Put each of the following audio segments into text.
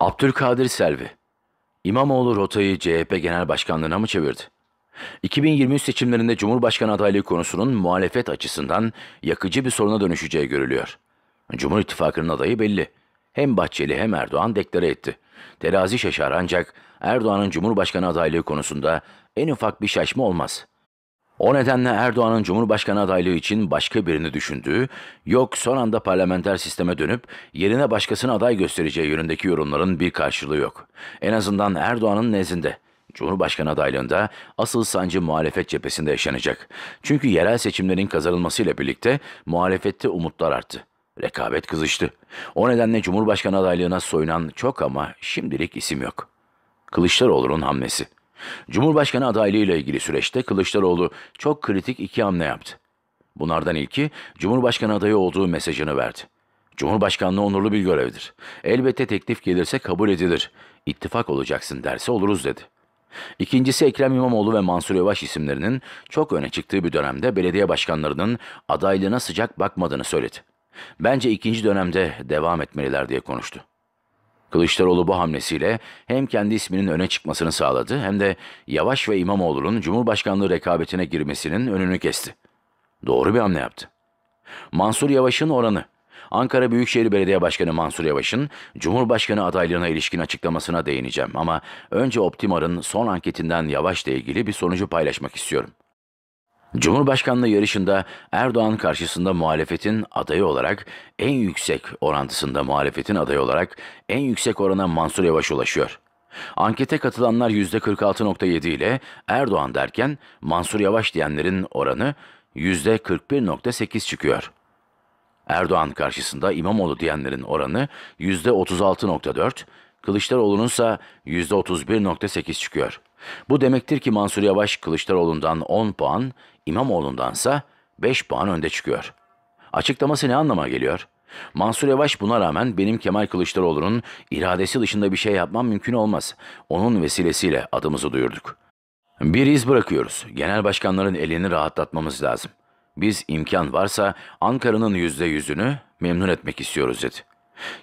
Abdülkadir Selvi, İmamoğlu rotayı CHP Genel Başkanlığı'na mı çevirdi? 2023 seçimlerinde Cumhurbaşkanı adaylığı konusunun muhalefet açısından yakıcı bir soruna dönüşeceği görülüyor. Cumhur İttifakı'nın adayı belli. Hem Bahçeli hem Erdoğan deklare etti. Terazi şaşar ancak Erdoğan'ın Cumhurbaşkanı adaylığı konusunda en ufak bir şaşma olmaz.'' O nedenle Erdoğan'ın Cumhurbaşkanı adaylığı için başka birini düşündüğü, yok son anda parlamenter sisteme dönüp yerine başkasını aday göstereceği yönündeki yorumların bir karşılığı yok. En azından Erdoğan'ın nezdinde. Cumhurbaşkanı adaylığında asıl sancı muhalefet cephesinde yaşanacak. Çünkü yerel seçimlerin kazanılmasıyla birlikte muhalefette umutlar arttı. Rekabet kızıştı. O nedenle Cumhurbaşkanı adaylığına soyunan çok ama şimdilik isim yok. Kılıçdaroğlu'nun hamlesi. Cumhurbaşkanı adaylığı ile ilgili süreçte Kılıçdaroğlu çok kritik iki hamle yaptı. Bunlardan ilki Cumhurbaşkanı adayı olduğu mesajını verdi. Cumhurbaşkanlığı onurlu bir görevdir. Elbette teklif gelirse kabul edilir. İttifak olacaksın derse oluruz dedi. İkincisi Ekrem İmamoğlu ve Mansur Yavaş isimlerinin çok öne çıktığı bir dönemde belediye başkanlarının adaylığına sıcak bakmadığını söyledi. Bence ikinci dönemde devam etmeliler diye konuştu. Kılıçdaroğlu bu hamlesiyle hem kendi isminin öne çıkmasını sağladı hem de Yavaş ve İmamoğlu'nun Cumhurbaşkanlığı rekabetine girmesinin önünü kesti. Doğru bir hamle yaptı. Mansur Yavaş'ın oranı Ankara Büyükşehir Belediye Başkanı Mansur Yavaş'ın Cumhurbaşkanı adaylığına ilişkin açıklamasına değineceğim ama önce Optimar'ın son anketinden Yavaş'la ilgili bir sonucu paylaşmak istiyorum. Cumhurbaşkanlığı yarışında Erdoğan karşısında muhalefetin adayı olarak en yüksek orantısında muhalefetin adayı olarak en yüksek orana Mansur Yavaş ulaşıyor. Ankete katılanlar %46.7 ile Erdoğan derken Mansur Yavaş diyenlerin oranı %41.8 çıkıyor. Erdoğan karşısında İmamoğlu diyenlerin oranı %36.4, Kılıçdaroğlu'nun ise %31.8 çıkıyor. Bu demektir ki Mansur Yavaş Kılıçdaroğlu'ndan 10 puan, İmamoğlu'ndansa 5 puan önde çıkıyor. Açıklaması ne anlama geliyor? Mansur Yavaş buna rağmen benim Kemal Kılıçdaroğlu'nun iradesi dışında bir şey yapmam mümkün olmaz. Onun vesilesiyle adımızı duyurduk. Bir iz bırakıyoruz. Genel başkanların elini rahatlatmamız lazım. Biz imkan varsa Ankara'nın yüzde yüzünü memnun etmek istiyoruz dedi.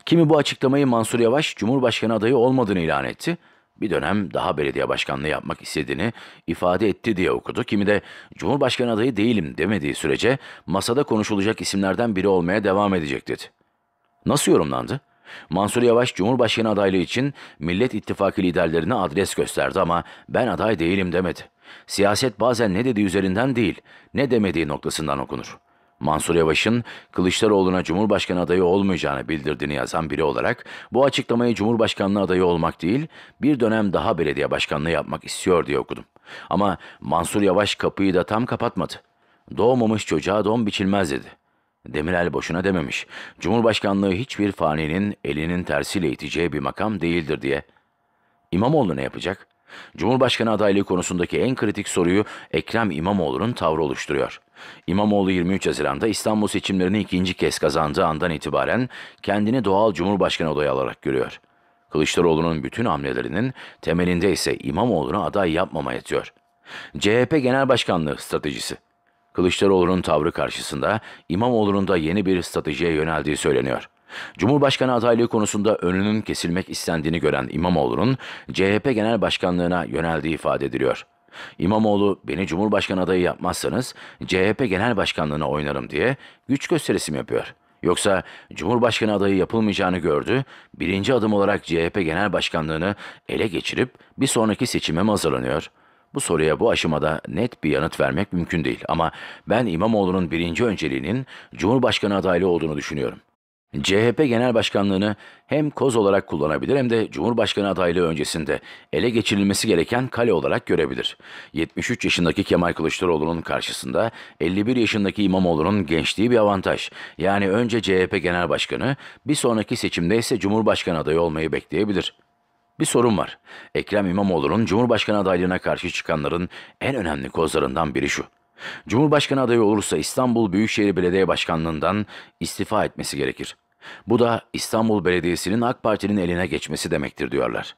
Kimi bu açıklamayı Mansur Yavaş Cumhurbaşkanı adayı olmadığını ilan etti bir dönem daha belediye başkanlığı yapmak istediğini ifade etti diye okudu. Kimi de Cumhurbaşkanı adayı değilim demediği sürece masada konuşulacak isimlerden biri olmaya devam edecek dedi. Nasıl yorumlandı? Mansur Yavaş Cumhurbaşkanı adaylığı için Millet İttifakı liderlerine adres gösterdi ama ben aday değilim demedi. Siyaset bazen ne dediği üzerinden değil, ne demediği noktasından okunur. Mansur Yavaş'ın Kılıçdaroğlu'na Cumhurbaşkanı adayı olmayacağını bildirdiğini yazan biri olarak bu açıklamayı Cumhurbaşkanlığı adayı olmak değil, bir dönem daha belediye başkanlığı yapmak istiyor diye okudum. Ama Mansur Yavaş kapıyı da tam kapatmadı. Doğmamış çocuğa don biçilmez dedi. Demirel boşuna dememiş. Cumhurbaşkanlığı hiçbir faninin elinin tersiyle iteceği bir makam değildir diye. İmamoğlu ne yapacak?'' Cumhurbaşkanı adaylığı konusundaki en kritik soruyu Ekrem İmamoğlu'nun tavrı oluşturuyor. İmamoğlu 23 Haziran'da İstanbul seçimlerini ikinci kez kazandığı andan itibaren kendini doğal Cumhurbaşkanı adayı olarak görüyor. Kılıçdaroğlu'nun bütün hamlelerinin temelinde ise İmamoğlu'nu aday yapmama yatıyor. CHP Genel Başkanlığı stratejisi Kılıçdaroğlu'nun tavrı karşısında İmamoğlu'nun da yeni bir stratejiye yöneldiği söyleniyor. Cumhurbaşkanı adaylığı konusunda önünün kesilmek istendiğini gören İmamoğlu'nun CHP Genel Başkanlığına yöneldiği ifade ediliyor. İmamoğlu beni Cumhurbaşkanı adayı yapmazsanız CHP Genel Başkanlığına oynarım diye güç gösterisi mi yapıyor? Yoksa Cumhurbaşkanı adayı yapılmayacağını gördü, birinci adım olarak CHP Genel Başkanlığını ele geçirip bir sonraki seçime mi hazırlanıyor?'' Bu soruya bu aşamada net bir yanıt vermek mümkün değil ama ben İmamoğlu'nun birinci önceliğinin Cumhurbaşkanı adaylığı olduğunu düşünüyorum. CHP Genel Başkanlığını hem koz olarak kullanabilir hem de Cumhurbaşkanı adaylığı öncesinde ele geçirilmesi gereken kale olarak görebilir. 73 yaşındaki Kemal Kılıçdaroğlu'nun karşısında 51 yaşındaki İmamoğlu'nun gençliği bir avantaj. Yani önce CHP Genel Başkanı, bir sonraki seçimde ise Cumhurbaşkanı adayı olmayı bekleyebilir. Bir sorun var. Ekrem İmamoğlu'nun Cumhurbaşkanı adaylığına karşı çıkanların en önemli kozlarından biri şu. Cumhurbaşkanı adayı olursa İstanbul Büyükşehir Belediye Başkanlığından istifa etmesi gerekir. Bu da İstanbul Belediyesi'nin AK Parti'nin eline geçmesi demektir diyorlar.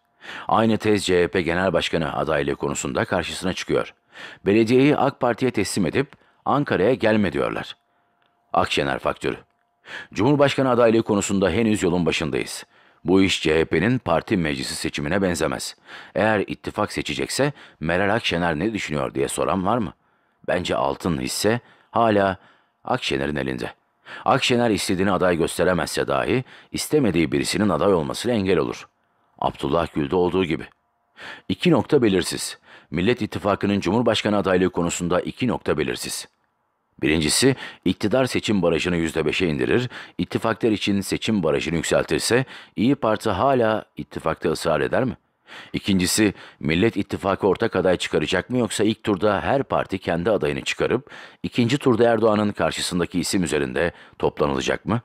Aynı tez CHP Genel Başkanı adaylığı konusunda karşısına çıkıyor. Belediyeyi AK Parti'ye teslim edip Ankara'ya gelme diyorlar. Akşener faktörü. Cumhurbaşkanı adaylığı konusunda henüz yolun başındayız. Bu iş CHP'nin parti meclisi seçimine benzemez. Eğer ittifak seçecekse Meral Akşener ne düşünüyor diye soran var mı? Bence altın hisse hala Akşener'in elinde.'' Akşener istediğini aday gösteremezse dahi istemediği birisinin aday olmasına engel olur. Abdullah Gül'de olduğu gibi. İki nokta belirsiz. Millet İttifakı'nın Cumhurbaşkanı adaylığı konusunda iki nokta belirsiz. Birincisi, iktidar seçim barajını %5'e indirir, ittifaklar için seçim barajını yükseltirse İyi Parti hala ittifakta ısrar eder mi? İkincisi, Millet İttifakı ortak aday çıkaracak mı yoksa ilk turda her parti kendi adayını çıkarıp ikinci turda Erdoğan'ın karşısındaki isim üzerinde toplanılacak mı?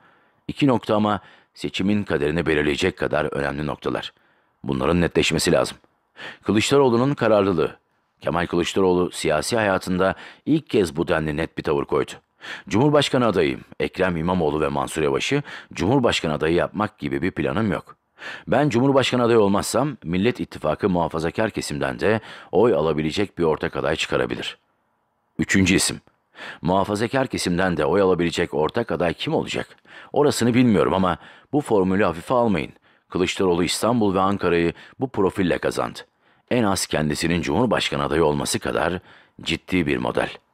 İki nokta ama seçimin kaderini belirleyecek kadar önemli noktalar. Bunların netleşmesi lazım. Kılıçdaroğlu'nun kararlılığı. Kemal Kılıçdaroğlu siyasi hayatında ilk kez bu denli net bir tavır koydu. Cumhurbaşkanı adayım Ekrem İmamoğlu ve Mansur Yavaş'ı Cumhurbaşkanı adayı yapmak gibi bir planım yok.'' Ben Cumhurbaşkanı adayı olmazsam Millet İttifakı muhafazakar kesimden de oy alabilecek bir ortak aday çıkarabilir. Üçüncü isim. Muhafazakar kesimden de oy alabilecek ortak aday kim olacak? Orasını bilmiyorum ama bu formülü hafife almayın. Kılıçdaroğlu İstanbul ve Ankara'yı bu profille kazandı. En az kendisinin Cumhurbaşkanı adayı olması kadar ciddi bir model.''